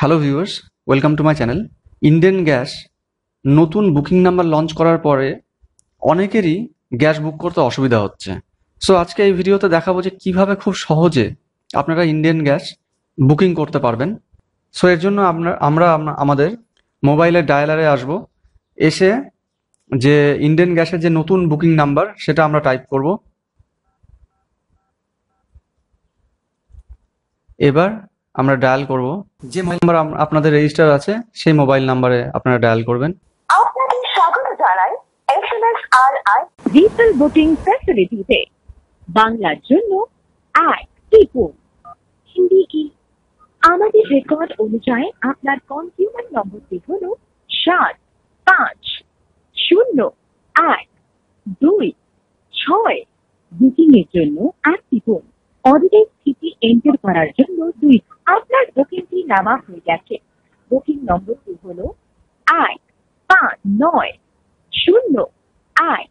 hello viewers welcome to my channel Indian gas নতুন booking number launch করার পরে অনেকেরই গ্যাস বুক করতে অসুবিধা হচ্ছে সো আজকে এই ভিডিওতে দেখাবো যে কিভাবে খুব সহজে আপনারা ইন্ডিয়ান গ্যাস বুকিং করতে পারবেন সো এর জন্য আপনার আমরা আমাদের মোবাইলের ডায়ালারে আসব এসে যে ইন্ডিয়ান গ্যাসের যে নতুন বুকিং নাম্বার সেটা আমরা টাইপ করব এবার আমরা ডায়াল করব যে নাম্বার আপনাদের রেজিস্টার আছে সেই মোবাইল নাম্বারে আপনারা ডায়াল করবেন আপনাদের স্বাগত জানাই এসএমএস আর আই ডিজিটাল বুকিং ফ্যাসিলিটিতে বাংলার জন্য এক টিপুন হিন্দি কি আমাদের রেকর্ড অনুযায়ী আপনার কনজিউমার নম্বরটি হল সাত পাঁচ শূন্য এক দুই ছয় বুকিং এর জন্য এক টিপুন অডিটেক্স এন্টার করার জন্য দুই আপনার বুকিংটি নামা হয়ে গেছে বুকিং নম্বরটি হল আই পাঁচ নয় শূন্য I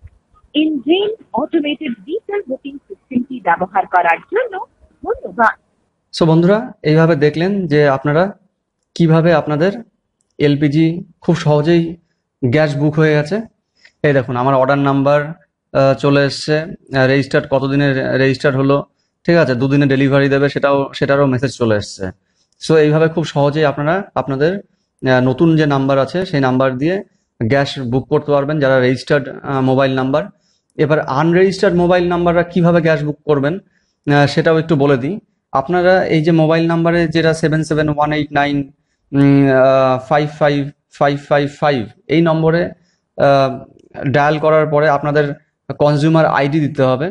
engine automated digital booking সিস্টেমটি ব্যবহার করার জন্য ধন্যবাদ সো বন্ধুরা এইভাবে দেখলেন যে আপনারা কিভাবে আপনাদের এলপিজি খুব সহজেই গ্যাস বুক হয়ে গেছে এই দেখুন আমার অর্ডার নাম্বার চলে এসছে রেজিস্টার্ড কতদিনের রেজিস্টার্ড হলো ঠিক আছে দুদিনে ডেলিভারি দেবে সেটাও সেটারও মেসেজ চলে এসছে সো এইভাবে খুব সহজেই আপনারা আপনাদের নতুন যে নাম্বার আছে সেই নাম্বার দিয়ে গ্যাস বুক করতে পারবেন যারা রেজিস্টার্ড মোবাইল নাম্বার এবার আনরেজিস্টার্ড মোবাইল নাম্বাররা কিভাবে গ্যাস বুক করবেন সেটাও একটু বলে দিই আপনারা এই যে মোবাইল নাম্বারে যেটা seven seven one eight nine five five five five five এই নম্বরে ডায়াল করার পরে আপনাদের কনজিউমার আইডি দিতে হবে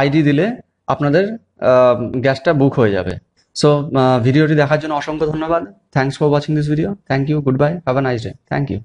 আইডি দিলে আপনাদের গ্যাসটা বুক হয়ে যাবে সো ভিডিওটি দেখার জন্য অসংখ্য ধন্যবাদ thanks for watching this video thank you good bye have a nice day thank you